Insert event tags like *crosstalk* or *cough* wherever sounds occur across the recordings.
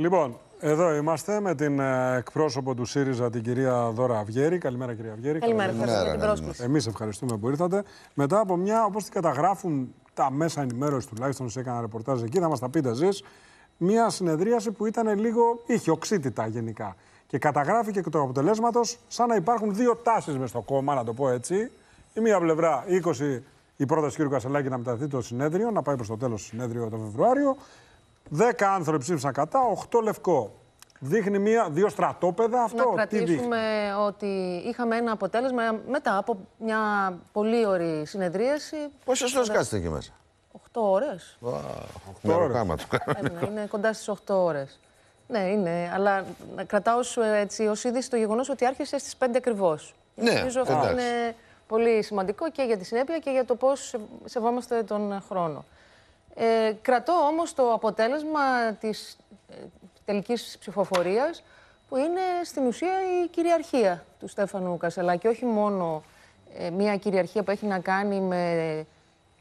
Λοιπόν, εδώ είμαστε με την ε, εκπρόσωπο του ΣΥΡΙΖΑ, την κυρία Δώρα Αυγέρη. Καλημέρα, κυρία Αυγέρη. Καλημέρα, ευχαριστούμε για την πρόσκληση. Εμείς ευχαριστούμε που ήρθατε. Μετά από μια, όπως την καταγράφουν τα μέσα ενημέρωσης τουλάχιστον, σε έκανα ρεπορτάζ εκεί, θα μας τα πείτε εσείς. Μια συνεδρίαση που ήταν λίγο. είχε οξύτητα γενικά. Και καταγράφηκε και το αποτελέσματος σαν να υπάρχουν δύο τάσεις μες στο κόμμα, να το πω έτσι. Η μία πλευρά, 20 η πρόταση κ. Κασελάκη να μεταθεί το συνέδριο, να πάει προς το τέλος του συνέδριο το Φεβρουάριο. Δέκα άνθρωποι ψήφισαν κατά, οχτώ λευκό. Δείχνει μία, δύο στρατόπεδα αυτό. Να κρατήσουμε ότι είχαμε ένα αποτέλεσμα μετά από μια πολύ ωραία συνεδρίαση. Πόσες ώρες κάτσετε εκεί μέσα, 8 ώρε. Wow, 8 ώρε. Είναι κοντά στις 8 ώρες. Ναι, είναι. Αλλά κρατάω σου ε, έτσι ως είδηση το γεγονός ότι άρχισε στις 5 ακριβώς. Ναι, Νομίζω αυτό είναι πολύ σημαντικό και για τη συνέπεια και για το πώς σεβόμαστε τον χρόνο. Ε, κρατώ όμως το αποτέλεσμα της ε, τελικής ψηφοφορίας που είναι στην ουσία η κυριαρχία του Στέφανου και Όχι μόνο ε, μια κυριαρχία που έχει να κάνει με,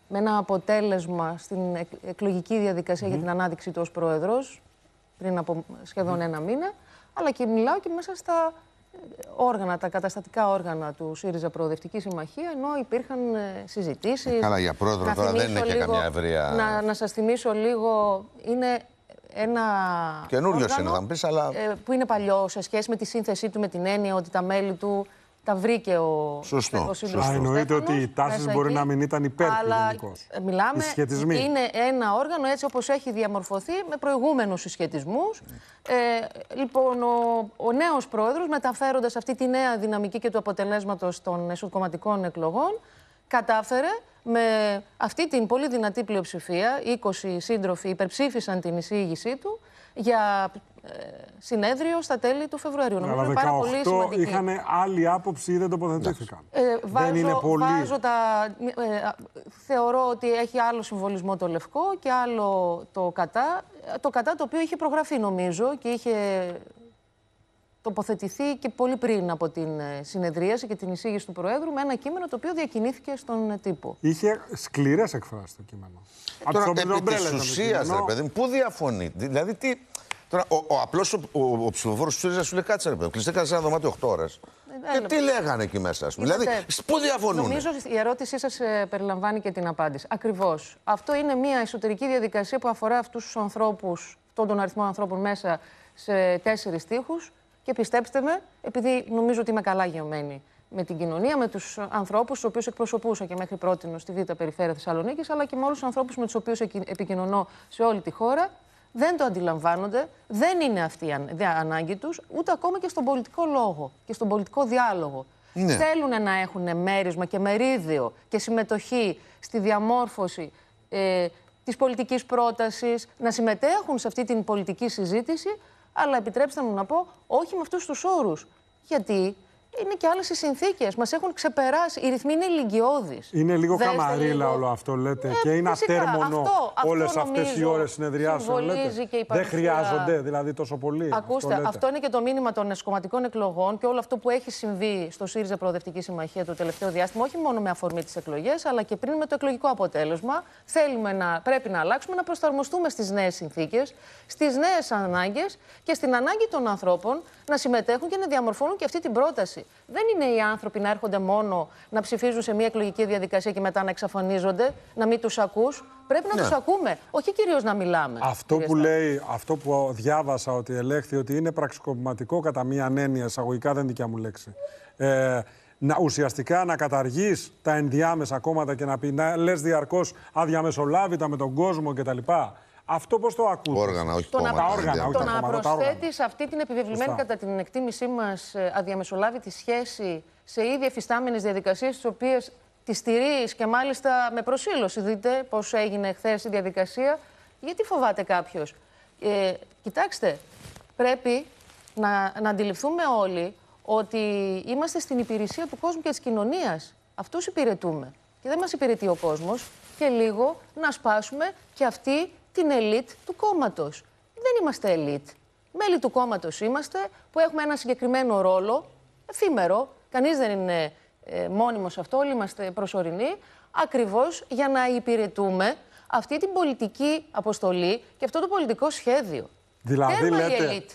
με ένα αποτέλεσμα στην εκλογική διαδικασία για την ανάδειξη του ως πρόεδρος πριν από σχεδόν ένα μήνα, αλλά και μιλάω και μέσα στα όργανα, τα καταστατικά όργανα του ΣΥΡΙΖΑ Προοδευτική Συμμαχία, ενώ υπήρχαν ε, συζητήσεις. Ε, καλά, για πρόεδρο τώρα δεν είναι και καμιά ευρεία. Να, να σας θυμίσω λίγο, είναι ένα. Καινούριο είναι, θα πεις, αλλά. Ε, που είναι παλιό σε σχέση με τη σύνθεσή του, με την έννοια ότι τα μέλη του τα βρήκε ο Σωστό. Ο σωστό. Εννοείται ότι οι τάσεις μπορεί εκεί, να μην ήταν υπέρ αλλά Μιλάμε, οι είναι ένα όργανο έτσι όπως έχει διαμορφωθεί με προηγούμενους συσχετισμούς. Ε, λοιπόν, ο, ο νέος πρόεδρος, μεταφέροντας αυτή τη νέα δυναμική και του αποτελέσματος των εσωκομματικών εκλογών, κατάφερε με αυτή την πολύ δυνατή πλειοψηφία, 20 σύντροφοι υπερψήφισαν την εισήγησή του για ε, συνέδριο στα τέλη του Φεβρουαρίου. Νομίζω είναι πάρα πολύ σημαντική. είχαν άλλη άποψη ή δεν τοποθετήθηκαν. Ε, βάζω, δεν είναι πολύ... Βάζω τα, ε, θεωρώ ότι έχει άλλο συμβολισμό το Λευκό και άλλο το Κατά. Το Κατά το οποίο είχε προγραφεί νομίζω και είχε τοποθετηθεί και πολύ πριν από την ε, συνεδρίαση και την εισήγηση του Προέδρου με ένα κείμενο το οποίο διακινήθηκε στον τύπο. Είχε σκληρές εκφράσεις το κείμενο. Τώρα, επί της ουσίας, ρε παιδί πού διαφωνεί. Δηλαδή, τι, Τώρα, ο, ο απλός ο, ο, ο ψηφοφόρος του ΣΥΡΙΖΑ σου λέει κάτσε ρε παιδί, κλειστέ κάτσε ένα δωμάτιο 8 ώρε. Και τι λέγανε εκεί μέσα, ας πούμε. Δηλαδή, πού διαφωνούν. Νομίζω η ερώτησή σας ε, περιλαμβάνει και την απάντηση. Ακριβώς. Αυτό είναι μια εσωτερική διαδικασία που αφορά αυτούς τους ανθρώπους, αυτόν τον αριθμό ανθρώπων μέσα σε τέσσερις τείχου. Και πιστέψτε με, επειδή νομίζω ότι είμαι καλά γεωμένη με την κοινωνία, με τους ανθρώπους, του οποίους εκπροσωπούσα και μέχρι πρώτη στη Β' Περιφέρεια Θεσσαλονίκης, αλλά και με όλους τους ανθρώπους με τους οποίους επικοινωνώ σε όλη τη χώρα, δεν το αντιλαμβάνονται, δεν είναι αυτή η ανάγκη τους, ούτε ακόμα και στον πολιτικό λόγο και στον πολιτικό διάλογο. Ναι. Θέλουν να έχουν μέρισμα και μερίδιο και συμμετοχή στη διαμόρφωση ε, της πολιτικής πρότασης, να συμμετέχουν σε αυτή την πολιτική συζήτηση, αλλά επιτρέψτε μου να πω, όχι με αυτούς τους όρους. Γιατί είναι και άλλες οι συνθήκες. Μας έχουν ξεπεράσει. Οι ρυθμοί είναι ηλικιώδεις. Είναι λίγο καμαρίλα όλο αυτό, λέτε. Ε, και είναι ατέρμονο όλες αυτές οι ώρες συνεδριάσεων. Λέτε. Και Δεν χρειάζονται δηλαδή τόσο πολύ. Ακούστε, αυτό, αυτό είναι και το μήνυμα των εσκοματικών εκλογών και όλο αυτό που έχει συμβεί στο ΣΥΡΙΖΑ Προοδευτική Συμμαχία το τελευταίο διάστημα, όχι μόνο με αφορμή τις εκλογές, αλλά και πριν με το εκλογικό αποτέλεσμα. Θέλουμε να, πρέπει να αλλάξουμε, να προσαρμοστούμε στις νέες συνθήκες, στις νέες ανάγκες και στην ανάγκη των ανθρώπων να συμμετέχουν και να διαμορφώνουν και αυτή την πρόταση. Δεν είναι οι άνθρωποι να έρχονται μόνο να ψηφίζουν σε μια εκλογική διαδικασία και μετά να εξαφανίζονται, να μην τους ακούς. Πρέπει να ναι. τους ακούμε, όχι κυρίως να μιλάμε. Αυτό που, λέει, αυτό που διάβασα ότι ελέγχθη ότι είναι πραξικοπηματικό κατά μία έννοια, εισαγωγικά δεν δικιά μου λέξη. Ε, να, ουσιαστικά να καταργείς τα ενδιάμεσα κόμματα και να πεις να λες διαρκώς αδιαμεσολάβητα με τον κόσμο κτλ. Αυτό πώς το ακούτε. Όργανα, όχι το κόμματα. Να... Όργανα, όχι να προσθέτεις αυτή την επιβεβλημένη κατά την εκτίμησή μας ε, αδιαμεσολάβητη σχέση σε ήδη εφιστάμενες διαδικασίες, τις οποίες τη στηρίζει και μάλιστα με προσήλωση. Δείτε πώς έγινε χθες η διαδικασία. Γιατί φοβάται κάποιος. Ε, κοιτάξτε, πρέπει να, να αντιληφθούμε όλοι ότι είμαστε στην υπηρεσία του κόσμου και της κοινωνίας. Αυτούς υπηρετούμε. Και δεν μας υπηρετεί ο κόσμος Και λίγο να σπάσουμε και αυτή την ελίτ του κόμματος. Δεν είμαστε ελίτ. Μέλη του κόμματος είμαστε που έχουμε ένα συγκεκριμένο ρόλο, εφήμερο. Κανείς δεν είναι ε, μόνιμος σε αυτό, όλοι είμαστε προσωρινοί. Ακριβώς για να υπηρετούμε αυτή την πολιτική αποστολή και αυτό το πολιτικό σχέδιο. Δηλαδή, τέρμα λέτε, η ελίτ.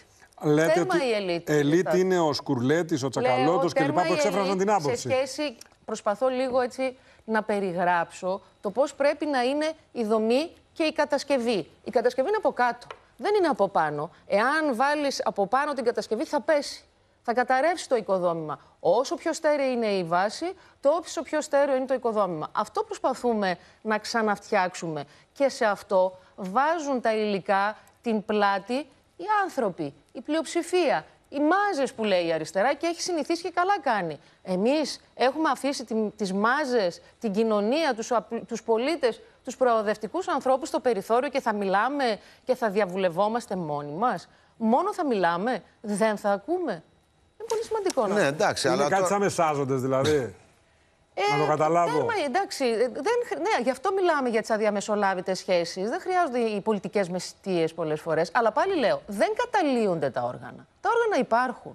Λέτε ότι η ελίτ. ελίτ είναι ο Σκουρλέτης, ο Τσακαλώτος κλπ. που εξέφρασαν την άποψη. Σε σχέση, προσπαθώ λίγο έτσι να περιγράψω το πώς πρέπει να είναι η δομή και η κατασκευή. Η κατασκευή είναι από κάτω. Δεν είναι από πάνω. Εάν βάλεις από πάνω την κατασκευή, θα πέσει. Θα καταρρεύσει το οικοδόμημα. Όσο πιο στέρεη είναι η βάση, τόσο πιο στέρεο είναι το οικοδόμημα. Αυτό προσπαθούμε να ξαναφτιάξουμε. Και σε αυτό βάζουν τα υλικά, την πλάτη, οι άνθρωποι, η πλειοψηφία οι μάζες που λέει η αριστερά και έχει συνηθίσει και καλά κάνει. Εμείς έχουμε αφήσει τις μάζες, την κοινωνία, τους πολίτες, τους προοδευτικούς ανθρώπους στο περιθώριο και θα μιλάμε και θα διαβουλευόμαστε μόνοι μας. Μόνο θα μιλάμε, δεν θα ακούμε. Είναι πολύ σημαντικό να Ναι, εντάξει, Είναι αλλά. Κάτι σαν δηλαδή να το ε, καταλάβω. Τέρμα, εντάξει, ε, δεν, ναι, γι' αυτό μιλάμε για τις αδιαμεσολάβητες σχέσεις. Δεν χρειάζονται οι πολιτικές μεστίες πολλές φορές. Αλλά πάλι λέω, δεν καταλύονται τα όργανα. Τα όργανα υπάρχουν.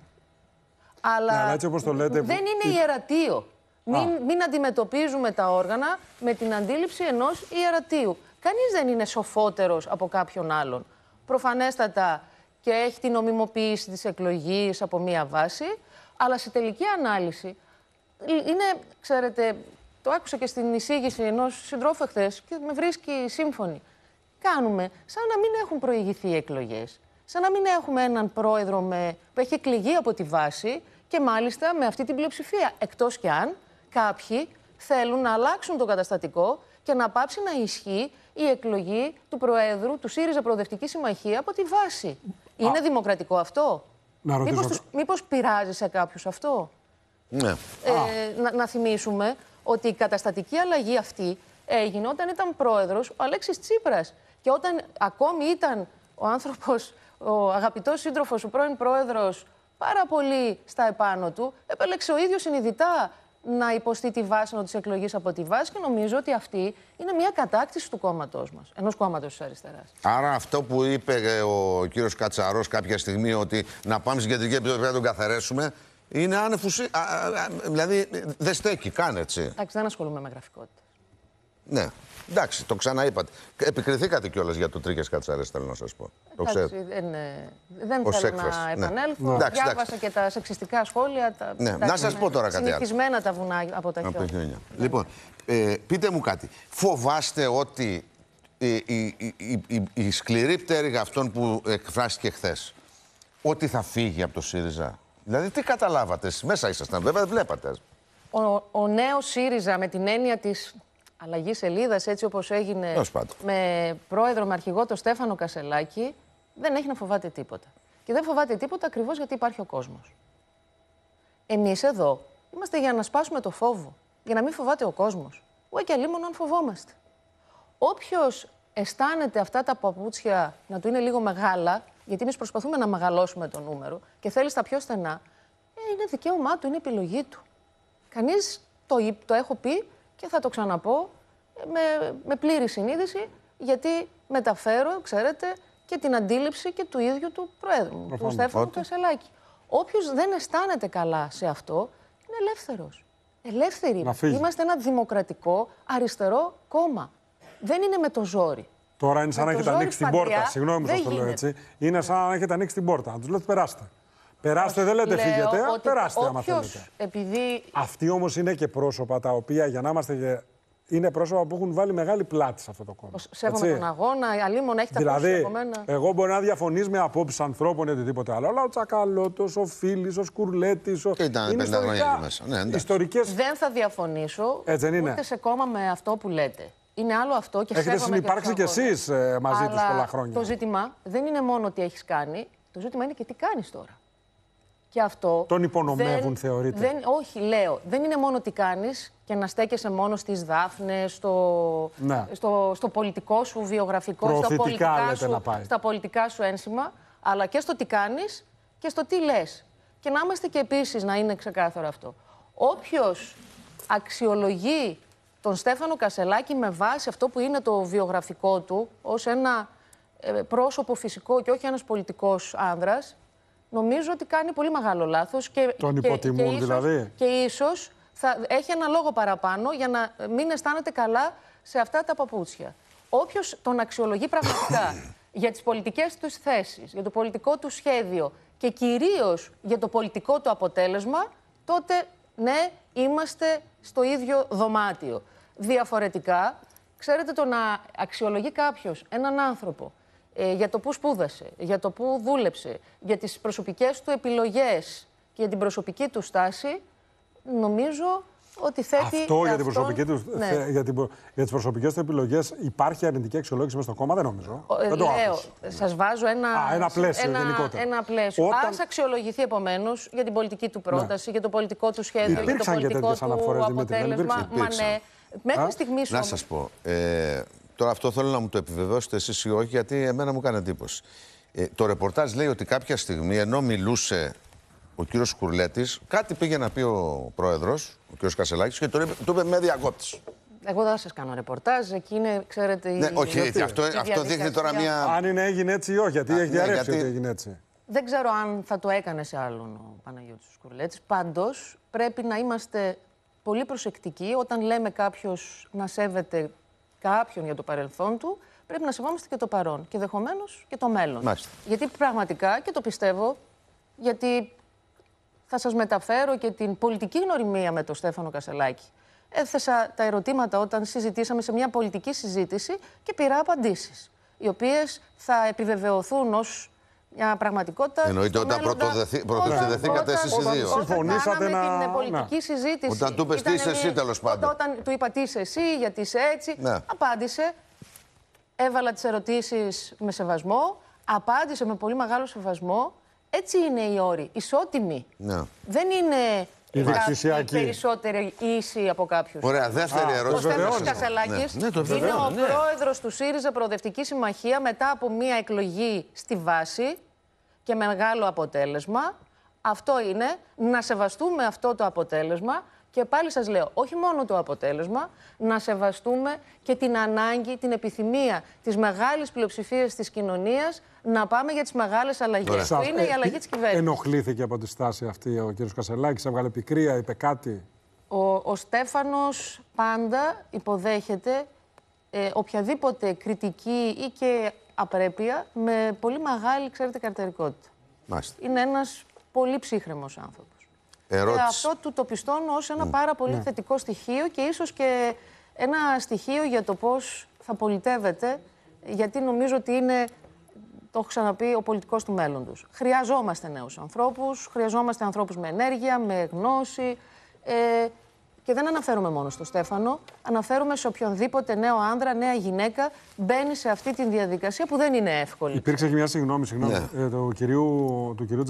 Αλλά, ναι, το λέτε, δεν είναι η... ιερατείο. Μην, μην αντιμετωπίζουμε τα όργανα με την αντίληψη ενός ιερατείου. Κανείς δεν είναι σοφότερος από κάποιον άλλον. Προφανέστατα και έχει την νομιμοποίηση της εκλογής από μία βάση, αλλά σε τελική ανάλυση ε, είναι, ξέρετε, το άκουσα και στην εισήγηση ενός συντρόφου εχθές και με βρίσκει σύμφωνη. Κάνουμε σαν να μην έχουν προηγηθεί οι εκλογές. Σαν να μην έχουμε έναν πρόεδρο με, που έχει εκλεγεί από τη βάση και μάλιστα με αυτή την πλειοψηφία. Εκτός κι αν κάποιοι θέλουν να αλλάξουν το καταστατικό και να πάψει να ισχύει η εκλογή του Προέδρου του ΣΥΡΙΖΑ Προοδευτική Συμμαχία από τη βάση. Είναι δημοκρατικό αυτό. Μήπω πειράζει σε κάποιους αυτό. Ναι. Ε, να, να θυμίσουμε ότι η καταστατική αλλαγή αυτή έγινε όταν ήταν πρόεδρος ο Αλέξης Τσίπρας. Και όταν ακόμη ήταν ο άνθρωπος, ο αγαπητός σύντροφος, ο πρώην πρόεδρος, πάρα πολύ στα επάνω του, επέλεξε ο ίδιος συνειδητά να υποστεί τη βάσανο της εκλογής από τη βάση και νομίζω ότι αυτή είναι μια κατάκτηση του κόμματός μας, ενός κόμματος της αριστεράς. Άρα, αυτό που είπε ο κύριος Κατσαρός κάποια στιγμή, ότι να πάμε στην κεντρική επιτροπή να τον καθαρέσουμε, είναι άνευ Δηλαδή δεν στέκει, καν έτσι. Εντάξει, δεν ασχολούμαι με γραφικότητα. Ναι. Εντάξει, το ξαναείπατε. Επικριθήκατε κιόλας για το τρίκε κατσαρέ, θέλω να σας πω. το Δεν, θέλω να ναι. επανέλθω. Διάβασα και τα σεξιστικά σχόλια. ναι. να σα πω τώρα κάτι. Συνηθισμένα τα βουνά από τα χιόνια. Ναι. Λοιπόν, ε, πείτε μου κάτι. Φοβάστε ότι η, η σκληρή πτέρυγα αυτών που εκφράστηκε χθες, ότι θα φύγει από το ΣΥΡΙΖΑ. Δηλαδή, τι καταλάβατε, μέσα ήσασταν, βέβαια, βλέπατε. Ο, ο νέος ΣΥΡΙΖΑ με την έννοια της αλλαγής σελίδας, έτσι όπως έγινε με πρόεδρο, με αρχηγό τον Στέφανο Κασελάκη, δεν έχει να φοβάται τίποτα. Και δεν φοβάται τίποτα ακριβώς γιατί υπάρχει ο κόσμος. Εμείς εδώ είμαστε για να σπάσουμε το φόβο, για να μην φοβάται ο κόσμος. Ούτε και αλλήμον αν φοβόμαστε. Όποιος αισθάνεται αυτά τα παπούτσια να του είναι λίγο μεγάλα, γιατί εμείς προσπαθούμε να μεγαλώσουμε το νούμερο και θέλεις τα πιο στενά, ε, είναι δικαίωμά του, είναι επιλογή του. Κανείς το, το έχω πει και θα το ξαναπώ ε, με, με πλήρη συνείδηση, γιατί μεταφέρω, ξέρετε, και την αντίληψη και του ίδιου του Προέδρου, του Στέφανου του Όποιος Όποιος δεν αισθάνεται καλά σε αυτό, είναι ελεύθερος. Ελεύθεροι. Είμαστε ένα δημοκρατικό, αριστερό κόμμα. Δεν είναι με το ζόρι. Τώρα είναι σαν να έχετε ανοίξει την πόρτα. Συγγνώμη που σας το λέω έτσι. Είναι σαν να έχετε ανοίξει την πόρτα. Να τους λέτε περάστε. Περάστε, δεν λέτε φύγετε. Περάστε, άμα θέλετε. Επειδή... Αυτοί όμως είναι και πρόσωπα τα οποία για να είμαστε είναι πρόσωπα που έχουν βάλει μεγάλη πλάτη σε αυτό το κόμμα. Σέβομαι τον αγώνα, αλλήμον έχει τα δηλαδή, από Εγώ μπορεί να διαφωνείς με απόψεις ανθρώπων ή οτιδήποτε άλλο, αλλά ο Τσακαλώτος, ο Φίλης, ο Σκουρλέτης. Ο... Ήταν είναι ιστορικά... μέσα. Ναι, δεν θα διαφωνήσω Έτσι, ούτε σε με αυτό που λέτε. Είναι άλλο αυτό και Έχετε συνεπάρξει κι εσεί ε, μαζί τους πολλά χρόνια. Το ζήτημα δεν είναι μόνο τι έχεις κάνει, το ζήτημα είναι και τι κάνεις τώρα. Και αυτό. Τον υπονομεύουν, δεν, θεωρείτε. Δεν, όχι, λέω. Δεν είναι μόνο τι κάνεις και να στέκεσαι μόνο στις δάφνες, στο, ναι. στο, στο, πολιτικό σου βιογραφικό, στα πολιτικά σου, να πάει. στα πολιτικά σου ένσημα, αλλά και στο τι κάνεις και στο τι λες. Και να είμαστε και επίσης να είναι ξεκάθαρο αυτό. Όποιος αξιολογεί τον Στέφανο Κασελάκη με βάση αυτό που είναι το βιογραφικό του ως ένα ε, πρόσωπο φυσικό και όχι ένας πολιτικός άνδρας, νομίζω ότι κάνει πολύ μεγάλο λάθος. Και, τον υποτιμούν και, ίσως, δηλαδή. Και ίσως θα έχει ένα λόγο παραπάνω για να μην αισθάνεται καλά σε αυτά τα παπούτσια. Όποιος τον αξιολογεί πραγματικά *coughs* για τις πολιτικές τους θέσεις, για το πολιτικό του σχέδιο και κυρίως για το πολιτικό του αποτέλεσμα, τότε ναι, είμαστε στο ίδιο δωμάτιο. Διαφορετικά, ξέρετε το να αξιολογεί κάποιος έναν άνθρωπο ε, για το πού σπούδασε, για το πού δούλεψε, για τις προσωπικές του επιλογές και την προσωπική του στάση, νομίζω ότι θέτει. Αυτό για, την προσωπική ναι. για, την, για τις προσωπικές του επιλογές υπάρχει αρνητική αξιολόγηση μέσα στο κόμμα, δεν νομίζω. δεν το λέω, σας βάζω ένα, Α, ένα πλαίσιο ένα, γενικότερα. Ένα πλαίσιο. Όταν... Ας αξιολογηθεί επομένως για την πολιτική του ναι. πρόταση, για το πολιτικό του σχέδιο, για το πολιτικό του αποτέλεσμα. Μα ναι, μέχρι στιγμή. Να σας πω, ε, τώρα αυτό θέλω να μου το επιβεβαιώσετε εσείς ή όχι, γιατί εμένα μου κάνει εντύπωση. Ε, το ρεπορτάζ λέει ότι κάποια στιγμή, ενώ μιλούσε ο κύριος Κουρλέτης, κάτι πήγε να πει ο πρόεδρος, ο κύριος Κασελάκης, και το είπε, με διακόπτη. Εγώ δεν σας κάνω ρεπορτάζ. Εκεί είναι, ξέρετε. Ναι, όχι, αυτό, αυτό δείχνει τώρα μια. Αν είναι, έγινε έτσι ή όχι, γιατί έχει ναι, διαρρεύσει γιατί... ότι έγινε έτσι. Δεν ξέρω αν θα το έκανε σε άλλον ο Παναγιώτης Κουρλέτης. Πάντως πρέπει να είμαστε πολύ προσεκτικοί όταν λέμε κάποιος να σέβεται κάποιον για το παρελθόν του. Πρέπει να σεβόμαστε και το παρόν και δεχομένως και το μέλλον. Γιατί πραγματικά και το πιστεύω, γιατί θα σας μεταφέρω και την πολιτική γνωριμία με τον Στέφανο Κασελάκη. Έθεσα τα ερωτήματα όταν συζητήσαμε σε μια πολιτική συζήτηση και πήρα απαντήσεις, οι οποίες θα επιβεβαιωθούν ως μια πραγματικότητα. Εννοείται όταν πρωτοσυνδεθήκατε εσείς οι δύο. Συμφωνήσατε να. την ε, ναι. πολιτική να. συζήτηση. Όταν του είπες εσύ, τέλος πάντων. Όταν του είπα τι είσαι εσύ, γιατί είσαι έτσι. Ναι. Απάντησε. Έβαλα τις ερωτήσεις με σεβασμό. Απάντησε με πολύ μεγάλο σεβασμό. Έτσι είναι οι όροι. Ισότιμοι. Ναι. Δεν είναι περισσότερη περισσότερη ίση από κάποιους. Ωραία, δεύτερη Α, ερώτηση. Ναι, ο Στέφανο Κασαλάκη είναι ο πρόεδρος πρόεδρος του ΣΥΡΙΖΑ Προοδευτική Συμμαχία μετά από μία εκλογή στη βάση και μεγάλο αποτέλεσμα. Αυτό είναι να σεβαστούμε αυτό το αποτέλεσμα και πάλι σας λέω, όχι μόνο το αποτέλεσμα, να σεβαστούμε και την ανάγκη, την επιθυμία της μεγάλης πλειοψηφίας της κοινωνίας να πάμε για τις μεγάλες αλλαγές. Που είναι η ε, αλλαγή της ε, κυβέρνησης. Ενοχλήθηκε από τη στάση αυτή ο κ. Κασελάκης, έβγαλε πικρία, είπε κάτι. Ο, ο Στέφανος πάντα υποδέχεται ε, οποιαδήποτε κριτική ή και απρέπεια με πολύ μεγάλη, ξέρετε, καρτερικότητα. Είναι ένας πολύ ψύχρεμος άνθρωπος. Ε, ε, ερώτηση. Και αυτό του το πιστώνω ως ένα ναι, πάρα πολύ ναι. θετικό στοιχείο και ίσως και ένα στοιχείο για το πώς θα πολιτεύεται, γιατί νομίζω ότι είναι, το έχω ξαναπεί, ο πολιτικός του μέλλοντος. Χρειαζόμαστε νέους ανθρώπους, χρειαζόμαστε ανθρώπους με ενέργεια, με γνώση. Ε, και δεν αναφέρομαι μόνο στο Στέφανο, αναφέρομαι σε οποιονδήποτε νέο άνδρα, νέα γυναίκα μπαίνει σε αυτή τη διαδικασία που δεν είναι εύκολη. Υπήρξε και μια συγγνώμη, συγγνώμη, ναι. ε, του κυρίου, του κυρίου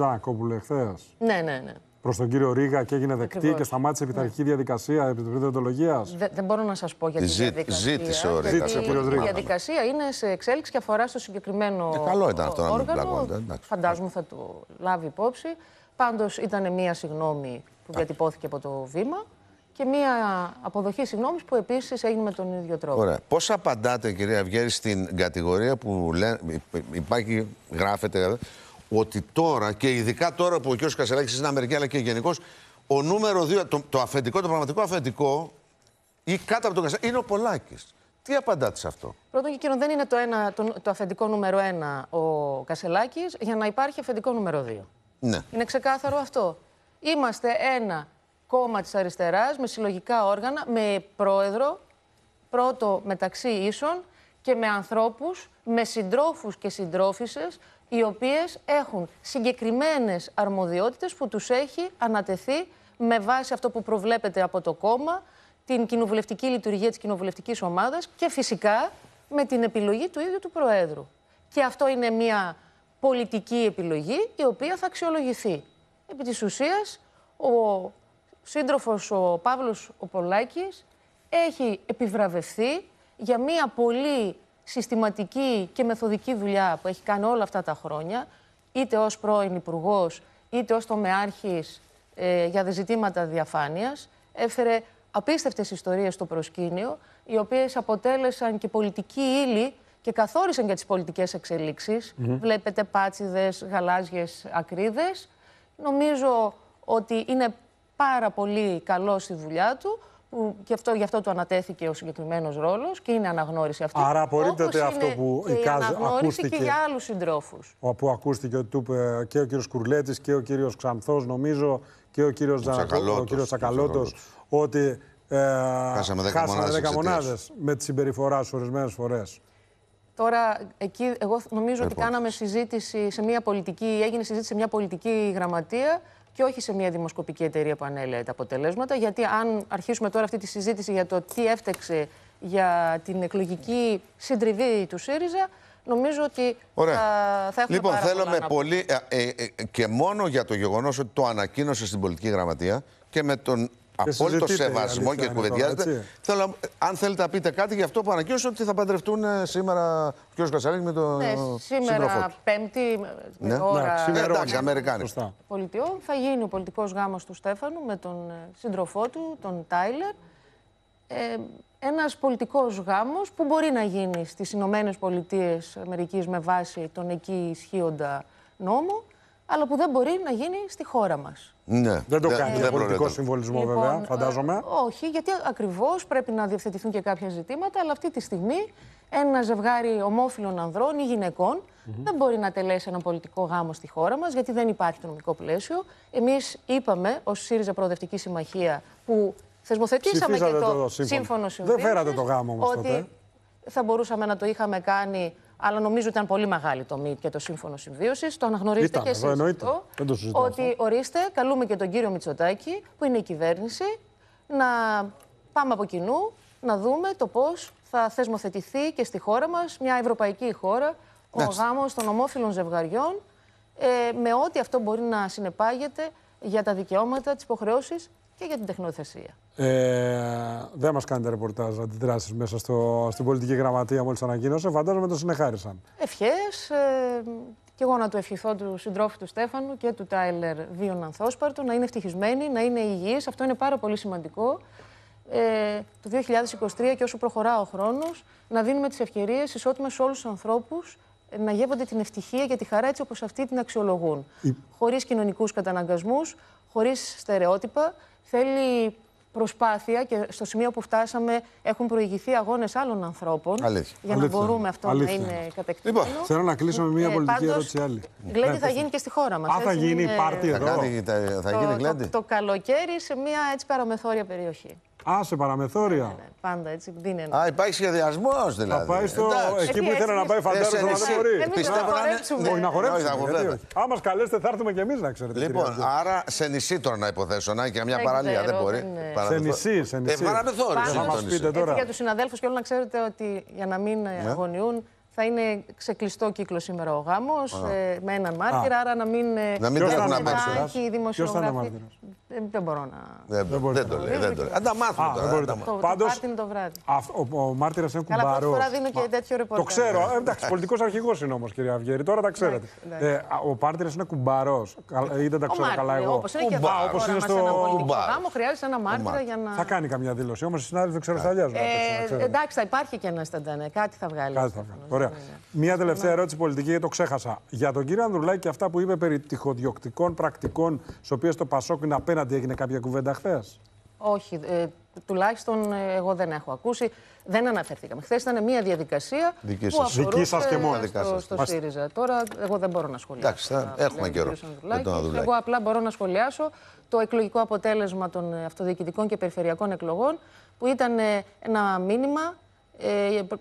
Ναι, ναι, ναι προς τον κύριο Ρίγα και έγινε δεκτή και σταμάτησε η πειθαρχική ναι. διαδικασία επί της διοντολογία. δεν μπορώ να σας πω για τη διαδικασία. Ζήτησε ο Ρίγας. Η διαδικασία είναι σε εξέλιξη και αφορά στο συγκεκριμένο. Ε, καλό ήταν αυτό να μην πλακώνεται. Φαντάζομαι θα το λάβει υπόψη. Πάντως ήταν μία συγγνώμη που διατυπώθηκε από το βήμα και μία αποδοχή συγγνώμη που επίσης έγινε με τον ίδιο τρόπο. Ωραία. Πώς απαντάτε, κυρία Αυγέρη, στην κατηγορία που λέ, υπάρχει, γράφεται ότι τώρα και ειδικά τώρα που ο κ. Κασελάκης είναι Αμερική αλλά και γενικώς, ο νούμερο 2, το, αφεντικό, το πραγματικό αφεντικό ή κάτω από τον Κασελάκη είναι ο Πολάκης. Τι απαντάτε σε αυτό. Πρώτον και κύριο, δεν είναι το, ένα, το, το αφεντικό νούμερο 1 ο Κασελάκης για να υπάρχει αφεντικό νούμερο 2. Ναι. Είναι ξεκάθαρο αυτό. Είμαστε ένα κόμμα της αριστεράς με συλλογικά όργανα, με πρόεδρο πρώτο μεταξύ ίσων και με ανθρώπους, με συντρόφους και συντρόφισσες, οι οποίες έχουν συγκεκριμένες αρμοδιότητες που τους έχει ανατεθεί με βάση αυτό που προβλέπεται από το κόμμα, την κοινοβουλευτική λειτουργία της κοινοβουλευτικής ομάδας και φυσικά με την επιλογή του ίδιου του Προέδρου. Και αυτό είναι μια πολιτική επιλογή η οποία θα αξιολογηθεί. Επί της ουσίας, ο σύντροφος ο Παύλος ο έχει επιβραβευθεί για μια πολύ συστηματική και μεθοδική δουλειά που έχει κάνει όλα αυτά τα χρόνια, είτε ως πρώην υπουργός, είτε ως τομεάρχης ε, για ζητήματα διαφάνειας, έφερε απίστευτες ιστορίες στο προσκήνιο, οι οποίες αποτέλεσαν και πολιτική ύλη και καθόρισαν για τις πολιτικές εξελίξεις. Βλέπετε πάτσιδες, γαλάζιες ακρίδες. Νομίζω ότι είναι πάρα πολύ καλό στη δουλειά του που γι' αυτό, γι του ανατέθηκε ο συγκεκριμένος ρόλος και είναι αναγνώριση αυτή. Άρα απορρίπτεται αυτό που η αναγνώριση ακούστηκε, και για άλλους συντρόφους. Όπου ακούστηκε ότι ε, και ο κύριος Κουρλέτης και ο κύριος Ξανθός, νομίζω, και ο κύριος Τσακαλώτο, ότι ε, χάσαμε 10 χάσαμε μονάδε με τη συμπεριφορά σου ορισμένες φορές. Τώρα, εκεί εγώ νομίζω ότι κάναμε συζήτηση σε μια πολιτική, έγινε συζήτηση σε μια πολιτική γραμματεία και όχι σε μια δημοσκοπική εταιρεία που ανέλεγε τα αποτελέσματα. Γιατί αν αρχίσουμε τώρα αυτή τη συζήτηση για το τι έφταξε για την εκλογική συντριβή του ΣΥΡΙΖΑ, νομίζω ότι θα, θα έχουμε Λοιπόν, πάρα θέλουμε πολλά πολύ ε, ε, ε, και μόνο για το γεγονός ότι το ανακοίνωσε στην πολιτική γραμματεία και με τον απόλυτο σεβασμό και κουβεντιάζεται. Θέλω, αν θέλετε να πείτε κάτι, γι' αυτό που ανακοίνωσε ότι θα παντρευτούν ε, σήμερα ο κ. Κασαρίνη με τον. Ναι, σήμερα ναι. Πέμπτη, ε, ναι. ώρα. Ναι, εντάξει, ε, Αμερικάνη. Πολιτιών θα γίνει ο πολιτικός γάμος του Στέφανου με τον σύντροφό του, τον Τάιλερ. Ε, ένας πολιτικός γάμος που μπορεί να γίνει στις Ηνωμένες Πολιτείες Αμερικής με βάση τον εκεί ισχύοντα νόμο αλλά που δεν μπορεί να γίνει στη χώρα μας. Ναι. Δεν το κάνει για πολιτικό συμβολισμό, λοιπόν, βέβαια, ε, φαντάζομαι. όχι, γιατί ακριβώς πρέπει να διευθετηθούν και κάποια ζητήματα, αλλά αυτή τη στιγμή ένα ζευγάρι ομόφυλων ανδρών ή γυναικών δεν μπορεί να τελέσει ένα πολιτικό γάμο στη χώρα μας, γιατί δεν υπάρχει το νομικό πλαίσιο. Εμείς είπαμε ως ΣΥΡΙΖΑ Προοδευτική Συμμαχία, που θεσμοθετήσαμε και το, το σύμφωνο συμβίωση Δεν φέρατε το γάμο όμως τότε. Θα μπορούσαμε να το είχαμε κάνει αλλά νομίζω ήταν πολύ μεγάλη το τομή και το σύμφωνο συμβίωσης. Το αναγνωρίζετε και εσείς. ότι ορίστε, καλούμε και τον κύριο Μητσοτάκη, που είναι η κυβέρνηση, να πάμε από κοινού να δούμε το πώς θα θεσμοθετηθεί και στη χώρα μας, μια ευρωπαϊκή χώρα, ο γάμος των ομόφυλων ζευγαριών, ε, με ό,τι αυτό μπορεί να συνεπάγεται για τα δικαιώματα, τις υποχρεώσεις και για την τεχνοθεσία. Ε, δεν μας κάνετε ρεπορτάζ αντιδράσεις μέσα στο, στην πολιτική γραμματεία μόλις ανακοίνωσε. Φαντάζομαι το συνεχάρισαν. Ευχές. Ε, και εγώ να του ευχηθώ του συντρόφου του Στέφανου και του Τάιλερ Βίων Ανθόσπαρτο να είναι ευτυχισμένοι, να είναι υγιείς. Αυτό είναι πάρα πολύ σημαντικό. Ε, το 2023 και όσο προχωρά ο χρόνος, να δίνουμε τις ευκαιρίες ισότιμες σε όλους τους ανθρώπους ε, να γεύονται την ευτυχία και τη χαρά έτσι όπως αυτοί την αξιολογούν. Η... Χωρίς κοινωνικούς καταναγκασμούς, χωρίς στερεότυπα θέλει προσπάθεια και στο σημείο που φτάσαμε έχουν προηγηθεί αγώνες άλλων ανθρώπων. Για να μπορούμε αυτό να είναι κατεκτήμενο. Λοιπόν, θέλω να κλείσω με μία ε, πολιτική ερώτηση άλλη. Γκλέντι ναι, θα γίνει και στη χώρα μας. Α, θα γίνει πάρτι εδώ. Θα, θα, γίνει το, το, το, καλοκαίρι σε μία έτσι παραμεθόρια περιοχή. Α, σε παραμεθόρια. Ναι, ναι, ναι, πάντα έτσι δίνει. Α, υπάρχει σχεδιασμός δηλαδή. Θα πάει στο... εκεί που ήθελα να πάει ε, φαντάζομαι να δεν μπορεί. Πιστεύω να Μπορεί να ε, χορέψουμε. Άμα καλέστε θα έρθουμε κι εμείς να ξέρετε. Λοιπόν, άρα σε νησί τώρα να υποθέσω, να και μια παραλία δεν μπορεί. Σε νησί, σε ε, νησί. Παραμεθόρια. Θα μα πείτε τώρα. Για τους συναδέλφους και όλοι να ξέρετε ότι για να μην αγωνιούν θα είναι ξεκλειστό κύκλο σήμερα ο γάμος, με έναν μάρτυρα, άρα να μην. Να μην τρέχουν να Ποιος θα είναι ο μάρτυρα. Δεν, δεν μπορώ να. Δεν, δεν, δεν το λέει. Δεν το λέει. Αν τα μάθουμε τώρα. το, το, το βράδυ. Α, ο, ο μάρτυρας είναι κουμπαρό. Αλλά φορά δίνω και τέτοιο ρεπορτάζ. Το ξέρω. Ε, εντάξει, πολιτικός αρχηγός είναι όμως, κυρία Αυγέρη. Τώρα τα ξέρετε. Ε, ο μάρτυρας είναι κουμπαρός. Ή δεν τα ξέρω καλά εγώ. Όπως είναι και κουμπάρο. Όπως είναι χρειάζεται ένα μάρτυρα για να. Θα κάνει καμιά δήλωση. Όμως οι συνάδελφοι δεν ξέρω σταλιάζουν. Ε, εντάξει, θα υπάρχει και ένα σταντανέ. Κάτι θα βγάλει. Κάτι θα βγάλει. Ωραία. Ναι, ναι. Μία τελευταία ναι. ερώτηση πολιτική γιατί το ξέχασα. Για τον κύριο Ανδρουλάκη αυτά που είπε περί τυχοδιοκτικών πρακτικών, στις οποίες το Πασόκ είναι απέναντι απέναντι έγινε κάποια κουβέντα χθες. Όχι. Ε, τουλάχιστον ε, εγώ δεν έχω ακούσει. Δεν αναφερθήκαμε. Χθες ήταν μια διαδικασία Δική σα και μόνο. στο, στο, ΣΥΡΙΖΑ. Τώρα εγώ δεν μπορώ να σχολιάσω. Εντάξει, έχουμε καιρό. Εγώ απλά μπορώ να σχολιάσω το εκλογικό αποτέλεσμα των ε, αυτοδιοικητικών και περιφερειακών εκλογών που ήταν ε, ένα μήνυμα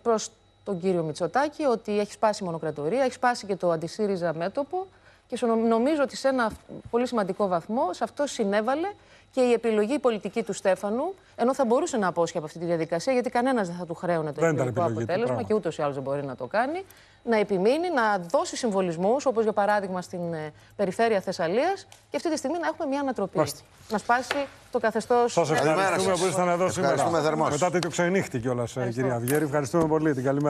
προς τον κύριο Μητσοτάκη ότι έχει σπάσει η μονοκρατορία, έχει σπάσει και το αντισύριζα μέτωπο και νομίζω ότι σε ένα πολύ σημαντικό βαθμό σε αυτό συνέβαλε και η επιλογή πολιτική του Στέφανου, ενώ θα μπορούσε να απόσχει από αυτή τη διαδικασία, γιατί κανένας δεν θα του χρέωνε το εκλογικό αποτέλεσμα και ούτως ή άλλως δεν μπορεί να το κάνει, να επιμείνει, να δώσει συμβολισμούς, όπως για παράδειγμα στην ε, περιφέρεια Θεσσαλίας, και αυτή τη στιγμή να έχουμε μια ανατροπή. Να σπάσει το καθεστώς. Σας ευχαριστούμε που ήσασταν εδώ σήμερα. Μετά τέτοιο ξενύχτη κιόλας, ε, κυρία Βιέρη. Ευχαριστούμε πολύ. Την καλημέρα.